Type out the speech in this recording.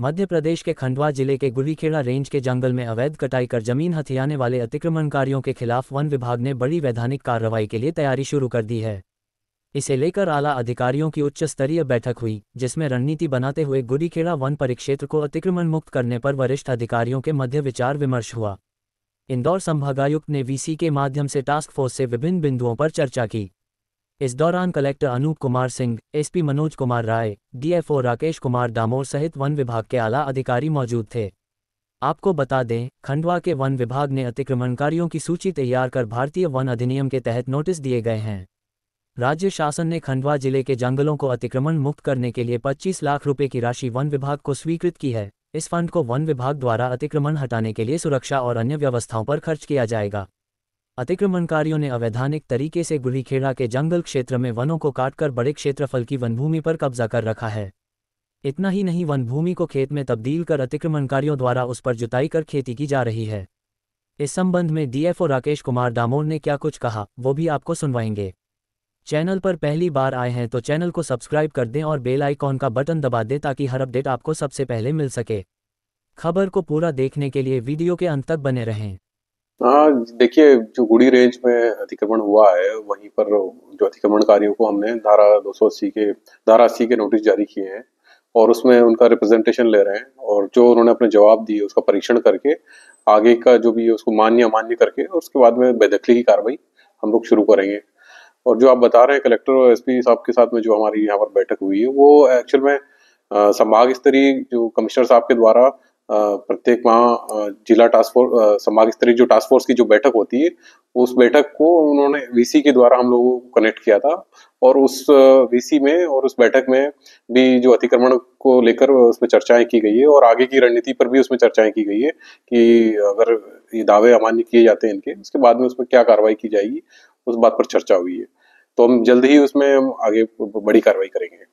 मध्य प्रदेश के खंडवा जिले के गुरीखेड़ा रेंज के जंगल में अवैध कटाई कर जमीन हथियाने वाले अतिक्रमणकारियों के खिलाफ वन विभाग ने बड़ी वैधानिक कार्रवाई के लिए तैयारी शुरू कर दी है इसे लेकर आला अधिकारियों की उच्च स्तरीय बैठक हुई जिसमें रणनीति बनाते हुए गुरीखेड़ा वन परिक्षेत्र को अतिक्रमण मुक्त करने पर वरिष्ठ अधिकारियों के मध्य विचार विमर्श हुआ इंदौर संभागायुक्त ने वीसी के माध्यम से टास्क फोर्स से विभिन्न बिंदुओं पर चर्चा की इस दौरान collector Anup Kumar Singh SP Manoj Kumar Rai DFO Rakesh Kumar Damor सहित वन विभाग के आला अधिकारी मौजूद थे आपको बता दें खंडवा के वन विभाग ने अतिक्रमणकारियों की सूची तैयार कर भारतीय वन अधिनियम के तहत नोटिस दिए गए हैं राज्य शासन ने खंडवा जिले के जंगलों को अतिक्रमण मुक्त करने के लिए 25 लाख रुपए की राशि वन विभाग को स्वीकृत की है इस फंड को वन विभाग द्वारा अतिक्रमण हटाने के लिए सुरक्षा और अन्य व्यवस्थाओं पर खर्च किया जाएगा अतिक्रमणकारियों ने अवैधानिक तरीके से गुलीखेड़ा के जंगल क्षेत्र में वनों को काटकर बड़े क्षेत्रफल की वनभूमि पर कब्जा कर रखा है इतना ही नहीं वनभूमि को खेत में तब्दील कर अतिक्रमणकारियों द्वारा उस पर जुताई कर खेती की जा रही है इस संबंध में डीएफओ राकेश कुमार डामोर ने क्या कुछ कहा वो भी आपको सुनवाएंगे चैनल पर पहली बार आए हैं तो चैनल को सब्सक्राइब कर दें और बेल आइकॉन का बटन दबा दें ताकि हर अपडेट आपको सबसे पहले मिल सके खबर को पूरा देखने के लिए वीडियो के अंत तक बने रहें हाँ देखिए जो गुड़ी रेंज में अतिक्रमण हुआ है वहीं पर जो अतिक्रमणकारियों को हमने धारा 280 के धारा अस्सी के नोटिस जारी किए हैं और उसमें उनका रिप्रेजेंटेशन ले रहे हैं और जो उन्होंने अपने जवाब दिए उसका परीक्षण करके आगे का जो भी है उसको मान्य अमान्य करके और उसके बाद में बेदखली की कार्रवाई हम लोग शुरू करेंगे और जो आप बता रहे हैं कलेक्टर और एसपी साहब के साथ में जो हमारी यहाँ पर बैठक हुई है वो एक्चुअल में संभाग स्तरीय जो कमिश्नर साहब के द्वारा प्रत्येक वहाँ जिला टास्क फोर्स संभाग स्तरीय जो टास्क फोर्स की जो बैठक होती है उस हम्म। बैठक को उन्होंने वीसी के द्वारा हम लोगों को कनेक्ट किया था और उस वीसी में और उस बैठक में भी जो अतिक्रमण को लेकर उसमें चर्चाएं की गई है और आगे की रणनीति पर भी उसमें चर्चाएं की गई है कि अगर ये दावे अमान्य किए जाते हैं इनके उसके बाद में उस पर क्या कार्रवाई की जाएगी उस बात पर चर्चा हुई है तो हम जल्द ही उसमें आगे बड़ी कार्रवाई करेंगे